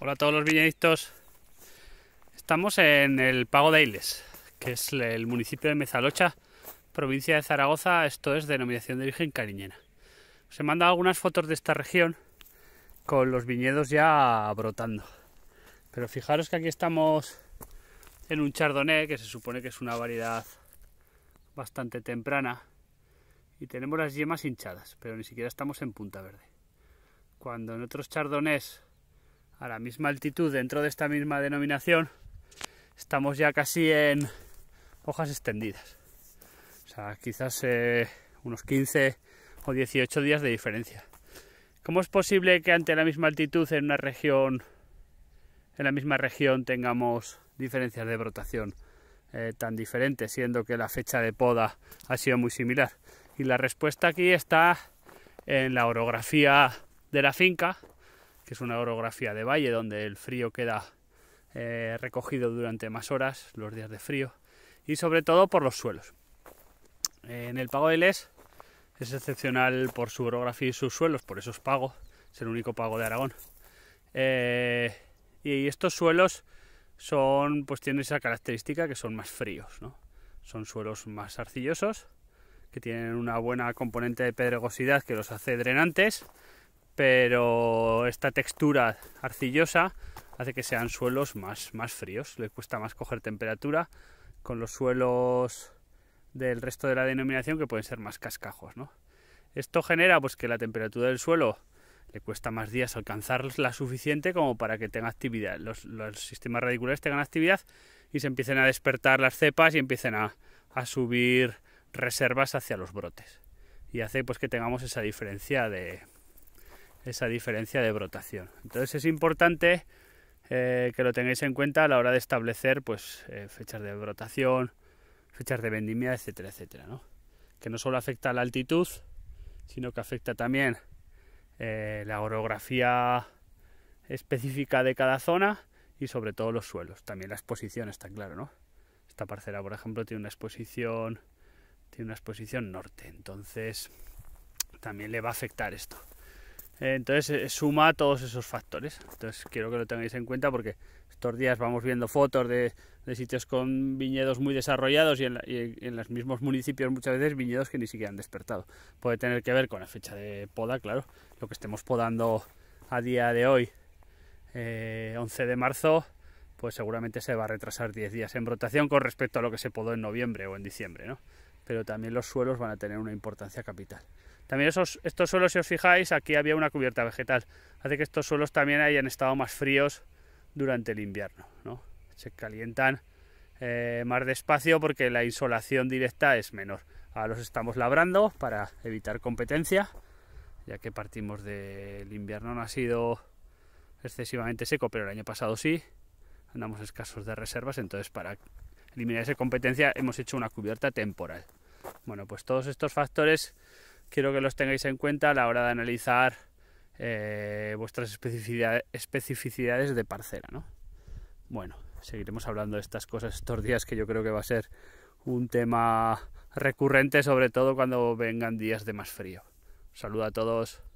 Hola a todos los viñedictos Estamos en el Pago de Ailes, que es el municipio de Mezalocha, provincia de Zaragoza. Esto es denominación de origen cariñena. Os he mandado algunas fotos de esta región con los viñedos ya brotando. Pero fijaros que aquí estamos en un chardonnay, que se supone que es una variedad bastante temprana. Y tenemos las yemas hinchadas, pero ni siquiera estamos en punta verde. Cuando en otros chardonnays a la misma altitud dentro de esta misma denominación, estamos ya casi en hojas extendidas. O sea, quizás eh, unos 15 o 18 días de diferencia. ¿Cómo es posible que ante la misma altitud en una región, en la misma región tengamos diferencias de brotación eh, tan diferentes, siendo que la fecha de poda ha sido muy similar? Y la respuesta aquí está en la orografía de la finca, que es una orografía de valle donde el frío queda eh, recogido durante más horas, los días de frío, y sobre todo por los suelos. en el pago de Les es excepcional por su orografía y sus suelos, por eso es pago, es el único pago de Aragón. Eh, y estos suelos son, pues tienen esa característica que son más fríos, Son suelos más arcillosos, que tienen una buena componente de pedregosidad que los hace drenantes pero esta textura arcillosa hace que sean suelos más, más fríos, le cuesta más coger temperatura con los suelos del resto de la denominación que pueden ser más cascajos. Esto genera pues, que la temperatura del suelo le cuesta más días alcanzar la suficiente como para que tenga actividad, los, sistemas radiculares tengan actividad y se empiecen a despertar las cepas y empiecen a, a subir reservas hacia los brotes. Y hace pues que tengamos esa diferencia de, esa diferencia de brotación. Entonces es importante eh, que lo tengáis en cuenta a la hora de establecer pues, eh, fechas de brotación, fechas de vendimia, etcétera, etcétera. Que no solo afecta a la altitud, sino que afecta también eh, la orografía específica de cada zona y sobre todo los suelos. También la exposición, está claro, Esta parcela, por ejemplo, tiene una exposición, tiene una exposición norte, entonces también le va a afectar esto. Entonces eh, suma todos esos factores. Entonces quiero que lo tengáis en cuenta porque estos días vamos viendo fotos de, sitios con viñedos muy desarrollados y en, los mismos municipios muchas veces viñedos que ni siquiera han despertado. Puede tener que ver con la fecha de poda, claro. Lo que estemos podando a día de hoy, 11 eh, de marzo, pues seguramente se va a retrasar 10 días en brotación con respecto a lo que se podó en noviembre o en diciembre, ¿no? pero también los suelos van a tener una importancia capital. También esos, estos suelos, si os fijáis, aquí había una cubierta vegetal, hace que estos suelos también hayan estado más fríos durante el invierno, ¿no? Se calientan eh, más despacio porque la insolación directa es menor. Ahora los estamos labrando para evitar competencia, ya que partimos del invierno no ha sido excesivamente seco, pero el año pasado sí, andamos escasos de reservas, entonces para eliminar esa competencia, hemos hecho una cubierta temporal. Bueno, pues todos estos factores quiero que los tengáis en cuenta a la hora de analizar eh, vuestras especificidades de parcela, ¿no? Bueno, seguiremos hablando de estas cosas estos días que yo creo que va a ser un tema recurrente, sobre todo cuando vengan días de más frío. saludo a todos.